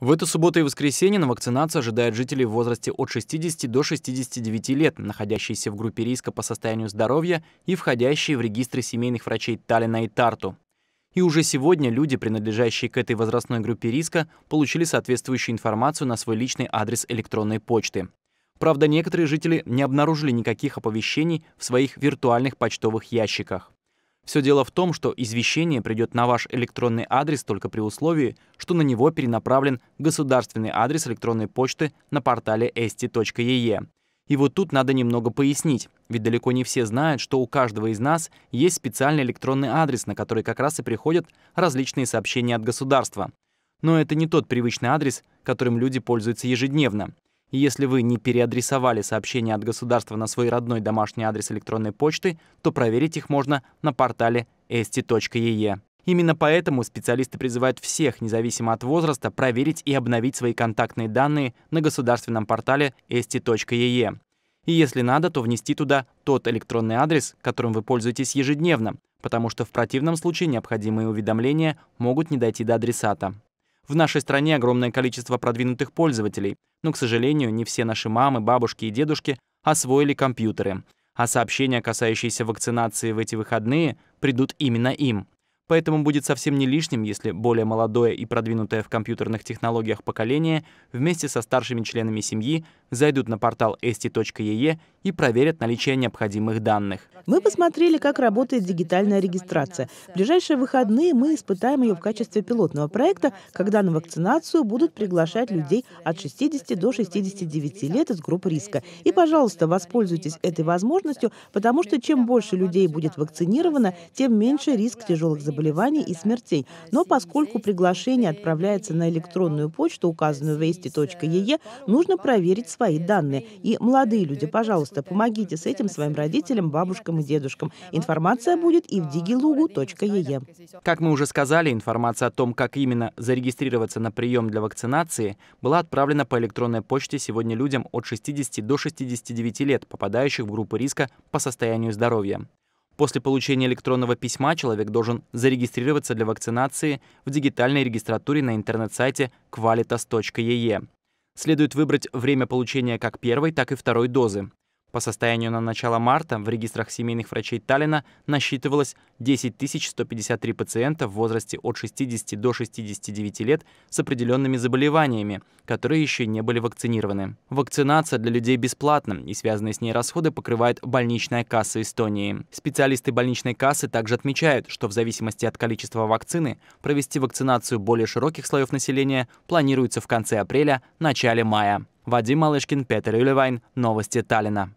В эту субботу и воскресенье на вакцинацию ожидают жителей в возрасте от 60 до 69 лет, находящиеся в группе риска по состоянию здоровья и входящие в регистры семейных врачей Таллина и Тарту. И уже сегодня люди, принадлежащие к этой возрастной группе риска, получили соответствующую информацию на свой личный адрес электронной почты. Правда, некоторые жители не обнаружили никаких оповещений в своих виртуальных почтовых ящиках. Все дело в том, что извещение придет на ваш электронный адрес только при условии, что на него перенаправлен государственный адрес электронной почты на портале esti.ee. И вот тут надо немного пояснить, ведь далеко не все знают, что у каждого из нас есть специальный электронный адрес, на который как раз и приходят различные сообщения от государства. Но это не тот привычный адрес, которым люди пользуются ежедневно если вы не переадресовали сообщения от государства на свой родной домашний адрес электронной почты, то проверить их можно на портале esti.ee. Именно поэтому специалисты призывают всех, независимо от возраста, проверить и обновить свои контактные данные на государственном портале esti.ee. И если надо, то внести туда тот электронный адрес, которым вы пользуетесь ежедневно, потому что в противном случае необходимые уведомления могут не дойти до адресата. В нашей стране огромное количество продвинутых пользователей, но, к сожалению, не все наши мамы, бабушки и дедушки освоили компьютеры. А сообщения, касающиеся вакцинации в эти выходные, придут именно им. Поэтому будет совсем не лишним, если более молодое и продвинутое в компьютерных технологиях поколение вместе со старшими членами семьи зайдут на портал esti.ee и проверят наличие необходимых данных. Мы посмотрели, как работает дигитальная регистрация. В ближайшие выходные мы испытаем ее в качестве пилотного проекта, когда на вакцинацию будут приглашать людей от 60 до 69 лет из групп риска. И, пожалуйста, воспользуйтесь этой возможностью, потому что чем больше людей будет вакцинировано, тем меньше риск тяжелых заболеваний и смертей. Но поскольку приглашение отправляется на электронную почту, указанную в esti.ee, нужно проверить свои э, данные. И молодые люди, э, пожалуйста, помогите с этим своим родителям, бабушкам и дедушкам. Информация будет и в digilugu.ee. Э, как мы уже сказали, информация о том, как именно зарегистрироваться на прием для вакцинации, была отправлена по электронной почте сегодня людям от 60 до 69 лет, попадающих в группу риска по состоянию здоровья. После получения электронного письма человек должен зарегистрироваться для вакцинации в дигитальной регистратуре на интернет-сайте qualitas.ee следует выбрать время получения как первой, так и второй дозы. По состоянию на начало марта в регистрах семейных врачей Таллина насчитывалось 10 153 пациента в возрасте от 60 до 69 лет с определенными заболеваниями, которые еще не были вакцинированы. Вакцинация для людей бесплатна, и связанные с ней расходы покрывает больничная касса Эстонии. Специалисты больничной кассы также отмечают, что в зависимости от количества вакцины провести вакцинацию более широких слоев населения планируется в конце апреля – начале мая. Вадим Малышкин, Петр Юлевайн. Новости Таллина.